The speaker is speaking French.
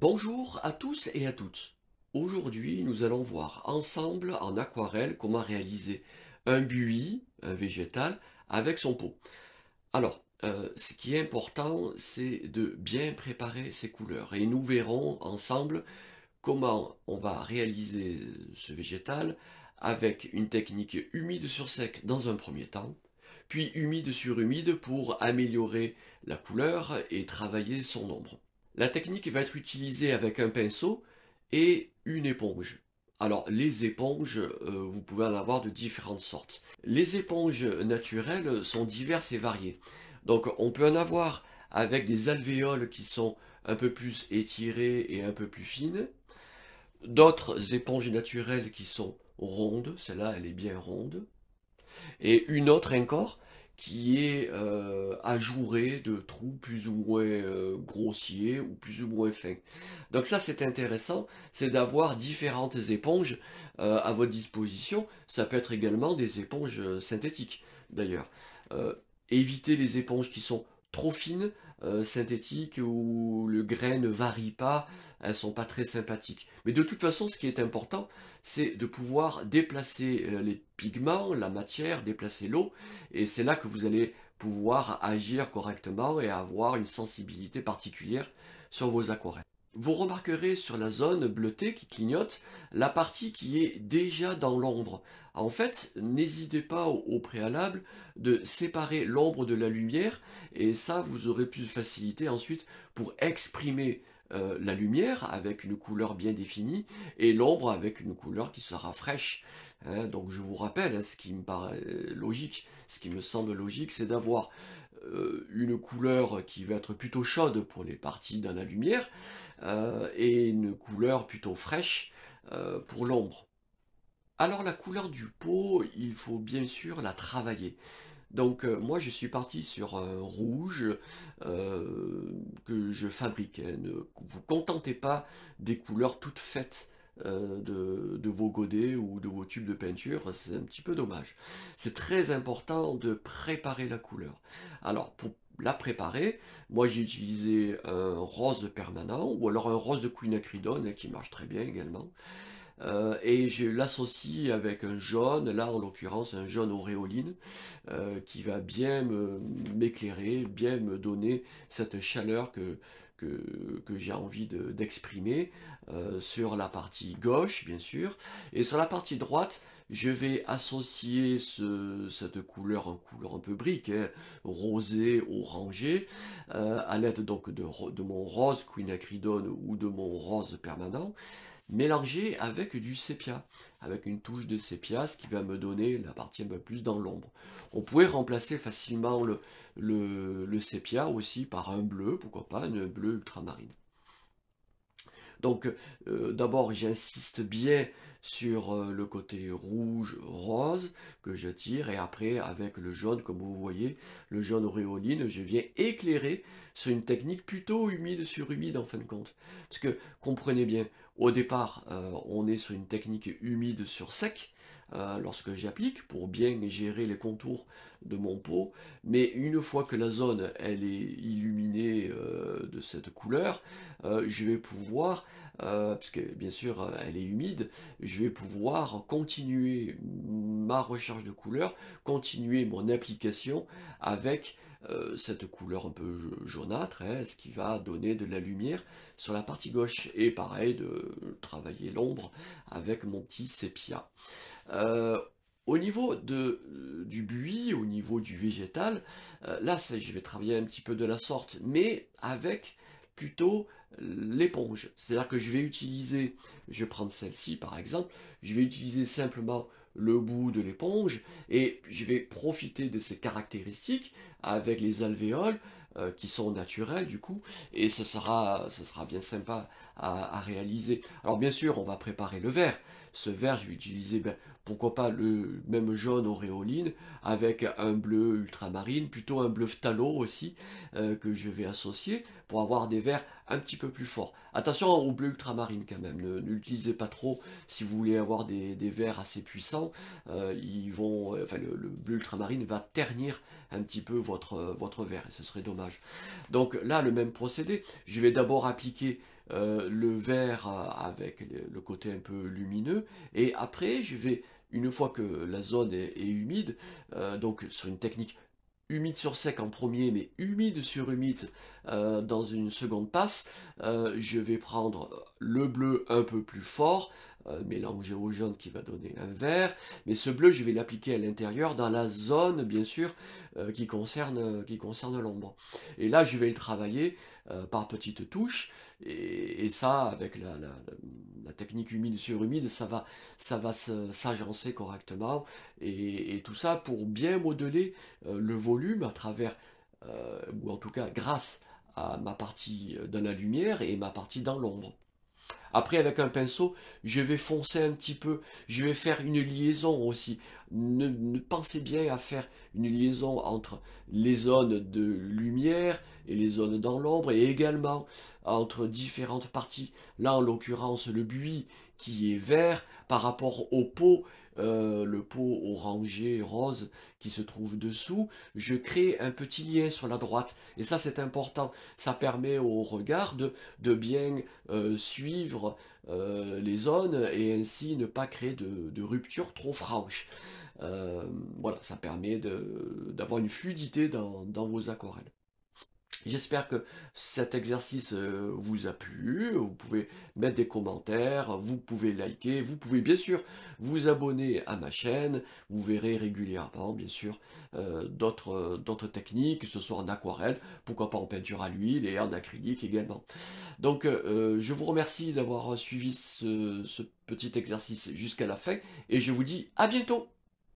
Bonjour à tous et à toutes. Aujourd'hui, nous allons voir ensemble en aquarelle comment réaliser un buis, un végétal, avec son pot. Alors, euh, ce qui est important, c'est de bien préparer ses couleurs. Et nous verrons ensemble comment on va réaliser ce végétal avec une technique humide sur sec dans un premier temps, puis humide sur humide pour améliorer la couleur et travailler son ombre. La technique va être utilisée avec un pinceau et une éponge. Alors les éponges, euh, vous pouvez en avoir de différentes sortes. Les éponges naturelles sont diverses et variées. Donc on peut en avoir avec des alvéoles qui sont un peu plus étirées et un peu plus fines. D'autres éponges naturelles qui sont rondes, celle-là elle est bien ronde. Et une autre encore qui est euh, ajouré de trous plus ou moins euh, grossiers ou plus ou moins fins. Donc ça c'est intéressant, c'est d'avoir différentes éponges euh, à votre disposition. Ça peut être également des éponges synthétiques d'ailleurs. évitez les éponges qui sont trop fines, euh, synthétiques où le grain ne varie pas, elles sont pas très sympathiques. Mais de toute façon, ce qui est important, c'est de pouvoir déplacer euh, les pigments, la matière, déplacer l'eau, et c'est là que vous allez pouvoir agir correctement et avoir une sensibilité particulière sur vos aquarelles vous remarquerez sur la zone bleutée qui clignote la partie qui est déjà dans l'ombre. En fait, n'hésitez pas au, préalable de séparer l'ombre de la lumière et ça vous aurez plus de facilité ensuite pour exprimer euh, la lumière avec une couleur bien définie et l'ombre avec une couleur qui sera fraîche. Hein, donc je vous rappelle, hein, ce qui me paraît euh, logique, ce qui me semble logique, c'est d'avoir euh, une couleur qui va être plutôt chaude pour les parties dans la lumière euh, et une couleur plutôt fraîche euh, pour l'ombre. Alors la couleur du pot, il faut bien sûr la travailler. Donc moi je suis parti sur un rouge que je fabrique. Ne vous contentez pas des couleurs toutes faites. Euh, de, vos godets ou de vos tubes de peinture, c'est un petit peu dommage. C'est très important de préparer la couleur. Alors, pour la préparer, moi j'ai utilisé un rose permanent ou alors un rose de quinacridone hein, qui marche très bien également. Euh, et je l'associe avec un jaune, là en l'occurrence un jaune auréoline, euh, qui va bien m'éclairer, bien me donner cette chaleur que, que, j'ai envie d'exprimer euh, sur la partie gauche, bien sûr. Et sur la partie droite, je vais associer cette couleur en couleur un peu brique, rosée, hein, rosé, orangé, euh, à l'aide donc de, de, mon rose quinacridone ou de mon rose permanent mélanger avec du sépia, avec une touche de sépia, ce qui va me donner la partie un peu plus dans l'ombre. On pourrait remplacer facilement le, le, le sépia aussi par un bleu, pourquoi pas, un bleu ultramarine. Donc euh, d'abord j'insiste bien sur euh, le côté rouge-rose que je tire et après avec le jaune comme vous voyez, le jaune auréoline, je viens éclairer sur une technique plutôt humide sur humide en fin de compte. Parce que comprenez bien, au départ euh, on est sur une technique humide sur sec, euh, lorsque j'applique pour bien gérer les contours de mon pot. Mais une fois que la zone elle est illuminée euh, de cette couleur, euh, je vais pouvoir, parce que bien sûr elle est humide, je vais pouvoir continuer ma recherche de couleurs, continuer mon application avec euh, cette couleur un peu jaunâtre, hein, ce qui va donner de la lumière sur la partie gauche. Et pareil, de travailler l'ombre avec mon petit sépia. Euh, au niveau de, euh, du buis, au niveau du végétal, là, je vais travailler un petit peu de la sorte, mais avec plutôt l'éponge. C'est-à-dire que je vais utiliser, je vais prendre celle-ci par exemple, je vais utiliser simplement le bout de l'éponge et je vais profiter de ses caractéristiques avec les alvéoles, euh, qui sont naturels du coup, et ce sera, sera bien sympa à, réaliser. Alors bien sûr, on va préparer le vert, Ce vert je vais utiliser, ben, pourquoi pas le même jaune auréoline avec un bleu ultramarine, plutôt un bleu phtalo aussi euh, que je vais associer pour avoir des verres un petit peu plus forts. Attention au bleu ultramarine quand même, n'utilisez pas trop si vous voulez avoir des, des verres assez puissants. Euh, ils vont, enfin le, le bleu ultramarine va ternir un petit peu votre, euh, votre verre, et ce serait dommage. Donc là, le même procédé, je vais d'abord appliquer euh, le vert euh, avec le côté un peu lumineux, et après, je vais, une fois que la zone est, humide, donc sur une technique humide sur sec en premier, mais humide sur humide dans une seconde passe. je vais prendre le bleu un peu plus fort, mélange au jaune qui va donner un vert. Mais ce bleu, je vais l'appliquer à l'intérieur dans la zone, bien sûr, euh, qui concerne, euh, qui concerne l'ombre. Et là, je vais le travailler euh, par petites touches. Et, ça, avec la, technique humide sur humide, ça va, ça va s'agencer correctement. Et, tout ça pour bien modeler le volume à travers, ou en tout cas grâce à ma partie dans la lumière et ma partie dans l'ombre. Après, avec un pinceau, je vais foncer un petit peu. Je vais faire une liaison aussi ne, pensez bien à faire une liaison entre les zones de lumière et les zones dans l'ombre, et également entre différentes parties. Là, en l'occurrence, le buis qui est vert par rapport au pot, euh, le pot orangé, rose qui se trouve dessous, je crée un petit lien sur la droite. Et ça, c'est important. Ça permet au regard de, bien euh, suivre euh, les zones et ainsi ne pas créer de, de rupture trop franche. Euh, voilà, ça permet d'avoir une fluidité dans, vos aquarelles. J'espère que cet exercice euh, vous a plu, vous pouvez mettre des commentaires, vous pouvez liker, vous pouvez bien sûr vous abonner à ma chaîne, vous verrez régulièrement bien sûr euh, d'autres techniques, que ce soit en aquarelle, pourquoi pas en peinture à l'huile et en acrylique également. Donc je vous remercie d'avoir suivi ce petit exercice jusqu'à la fin et je vous dis à bientôt